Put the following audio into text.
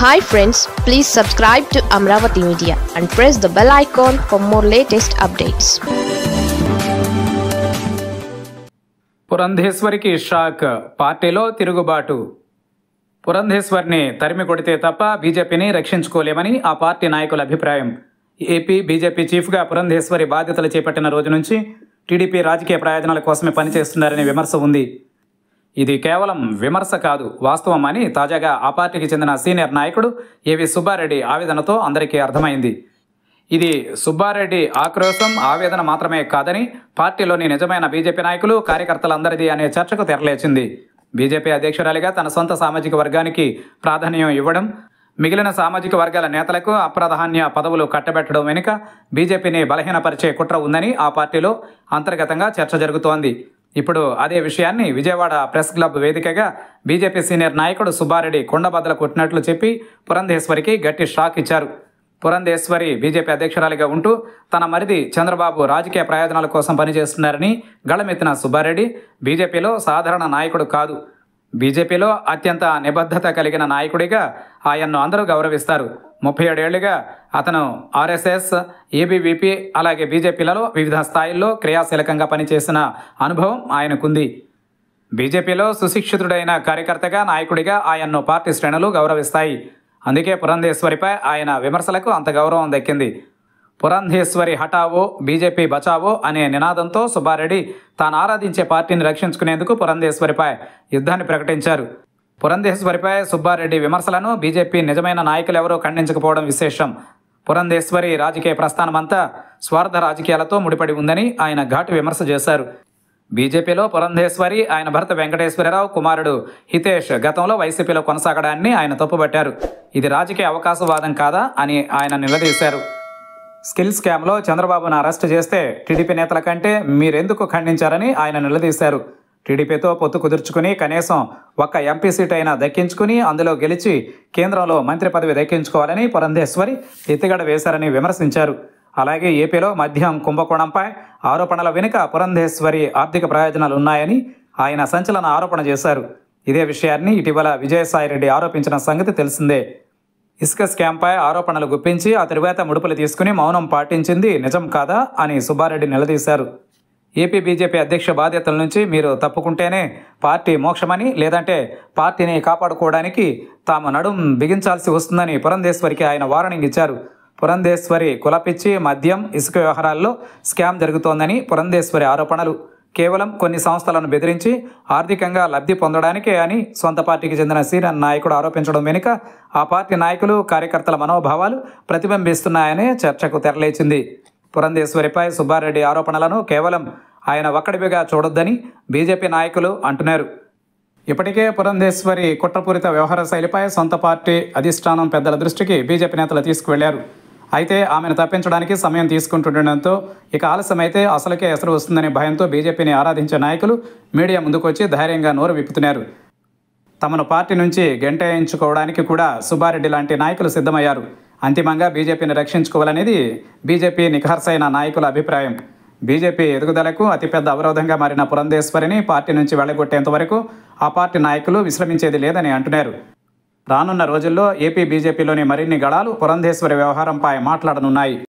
hi friends please subscribe to Amaravati media and press the bell icon for more latest updates పురంధేశ్వరికి shock పార్టీలో తిరుగుబాటు పురంధేశ్వరిని తరిమి కొడితే తప్ప బీజేపీని రక్షించుకోలేమని ఆ పార్టీ నాయకుల అభిప్రాయం ఏపీ బీజేపీ చీఫ్గా పురంధేశ్వరి బాధ్యతలు చేపట్టిన రోజు నుంచి టీడీపీ రాజకీయ ప్రయోజనాల కోసమే పనిచేస్తున్నారనే విమర్శ ఉంది ఇది కేవలం విమర్శ కాదు వాస్తవమని తాజాగా ఆ పార్టీకి చెందిన సీనియర్ నాయకుడు ఏవి సుబ్బారెడ్డి ఆవేదనతో అందరికీ అర్థమైంది ఇది సుబ్బారెడ్డి ఆక్రోశం ఆవేదన మాత్రమే కాదని పార్టీలోని నిజమైన బీజేపీ నాయకులు కార్యకర్తలందరిది అనే చర్చకు తెరలేచింది బీజేపీ అధ్యక్షురాలిగా తన సొంత సామాజిక వర్గానికి ప్రాధాన్యం ఇవ్వడం మిగిలిన సామాజిక వర్గాల నేతలకు అప్రాధాన్య పదవులు కట్టబెట్టడం వెనుక బీజేపీని బలహీనపరిచే కుట్ర ఉందని ఆ పార్టీలో అంతర్గతంగా చర్చ జరుగుతోంది ఇప్పుడు అదే విషయాన్ని విజయవాడ ప్రెస్ క్లబ్ వేదికగా బీజేపీ సీనియర్ నాయకుడు సుబ్బారెడ్డి కొండబద్దల కొట్టినట్లు చెప్పి పురంధేశ్వరికి గట్టి షాక్ ఇచ్చారు పురంధేశ్వరి బీజేపీ అధ్యక్షురాలిగా ఉంటూ తన మరిది చంద్రబాబు రాజకీయ ప్రయోజనాల కోసం పనిచేస్తున్నారని గళమెత్తిన సుబ్బారెడ్డి బీజేపీలో సాధారణ నాయకుడు కాదు బీజేపీలో అత్యంత నిబద్ధత కలిగిన నాయకుడిగా ఆయన్ను అందరూ గౌరవిస్తారు ముప్పై ఏడేళ్లుగా అతను ఆర్ఎస్ఎస్ ఏబీవీపీ అలాగే బీజేపీలలో వివిధ స్థాయిల్లో క్రియాశీలకంగా పనిచేసిన అనుభవం ఆయనకుంది బీజేపీలో సుశిక్షితుడైన కార్యకర్తగా నాయకుడిగా ఆయన్ను పార్టీ శ్రేణులు గౌరవిస్తాయి అందుకే పురంధేశ్వరిపై ఆయన విమర్శలకు అంత గౌరవం దక్కింది పురంధేశ్వరి హఠావో బీజేపీ బచావో అనే నినాదంతో సుబ్బారెడ్డి తాను ఆరాధించే పార్టీని రక్షించుకునేందుకు పురంధేశ్వరిపై యుద్ధాన్ని ప్రకటించారు పురంధేశ్వరిపై సుబ్బారెడ్డి విమర్శలను బీజేపీ నిజమైన నాయకులెవరూ ఖండించకపోవడం విశేషం పురంధేశ్వరి రాజకీయ ప్రస్థానమంతా స్వార్థ రాజకీయాలతో ముడిపడి ఉందని ఆయన ఘాటు విమర్శ చేశారు బీజేపీలో పురంధేశ్వరి ఆయన భర్త వెంకటేశ్వరరావు కుమారుడు హితేష్ గతంలో వైసీపీలో కొనసాగడాన్ని ఆయన తప్పుపట్టారు ఇది రాజకీయ అవకాశవాదం కాదా అని ఆయన నిలదీశారు స్కిల్ స్కామ్లో చంద్రబాబును అరెస్ట్ చేస్తే టీడీపీ నేతల కంటే మీరెందుకు ఖండించారని ఆయన నిలదీశారు టీడీపీతో పొత్తు కుదుర్చుకుని కనీసం ఒక్క ఎంపీ సీట్ అయినా దక్కించుకుని అందులో గెలిచి కేంద్రంలో మంత్రి పదవి దక్కించుకోవాలని పురంధేశ్వరి ఎత్తిగడ వేశారని విమర్శించారు అలాగే ఏపీలో మద్యం కుంభకోణంపై ఆరోపణల వెనుక పురంధేశ్వరి ఆర్థిక ప్రయోజనాలు ఉన్నాయని ఆయన సంచలన ఆరోపణ చేశారు ఇదే విషయాన్ని ఇటీవల విజయసాయిరెడ్డి ఆరోపించిన సంగతి తెలిసిందే ఇసుక స్కామ్పై ఆరోపణలు గుప్పించి ఆ తరువాత ముడుపులు తీసుకుని మౌనం పాటించింది నిజం కాదా అని సుబ్బారెడ్డి నిలదీశారు ఏపీ బీజేపీ అధ్యక్ష బాధ్యతల నుంచి మీరు తప్పుకుంటేనే పార్టీ మోక్షమని లేదంటే పార్టీని కాపాడుకోవడానికి తాము నడుం బిగించాల్సి వస్తుందని పురంధేశ్వరికి ఆయన వార్నింగ్ ఇచ్చారు పురంధేశ్వరి కులపిచ్చి మద్యం ఇసుక వ్యవహారాల్లో స్కామ్ జరుగుతోందని పురంధేశ్వరి ఆరోపణలు కేవలం కొన్ని సంస్థలను బెదిరించి ఆర్థికంగా లబ్ధి పొందడానికే అని సొంత పార్టీకి చెందిన సీనియర్ నాయకుడు ఆరోపించడం వెనుక ఆ పార్టీ నాయకులు కార్యకర్తల మనోభావాలు ప్రతిబింబిస్తున్నాయనే చర్చకు తెరలేచింది పురంధేశ్వరిపై సుబ్బారెడ్డి ఆరోపణలను కేవలం ఆయన ఒక్కడివిగా చూడొద్దని బీజేపీ నాయకులు అంటున్నారు ఇప్పటికే పురంధేశ్వరి కుట్రపూరిత వ్యవహార శైలిపై సొంత పార్టీ అధిష్టానం పెద్దల దృష్టికి బీజేపీ నేతలు తీసుకువెళ్లారు అయితే ఆమెను తప్పించడానికి సమయం తీసుకుంటుండటంతో ఇక ఆలస్యమైతే అసలుకే ఎసరు వస్తుందనే భయంతో బీజేపీని ఆరాధించే నాయకులు మీడియా ముందుకొచ్చి ధైర్యంగా నోరు విప్పుతున్నారు తమను పార్టీ నుంచి గెంటేయించుకోవడానికి కూడా సుబ్బారెడ్డి లాంటి నాయకులు సిద్ధమయ్యారు అంతిమంగా బీజేపీని రక్షించుకోవాలనేది బీజేపీ నిఖార్సైన నాయకుల అభిప్రాయం బీజేపీ ఎదుగుదలకు అతిపెద్ద అవరోధంగా మారిన పురంధేశ్వరిని పార్టీ నుంచి వెళ్ళగొట్టేంత వరకు ఆ పార్టీ నాయకులు విశ్రమించేది లేదని అంటున్నారు రానున్న రోజుల్లో ఏపీ బీజేపీలోని మరిన్ని గళాలు పురంధేశ్వరి వ్యవహారంపై మాట్లాడనున్నాయి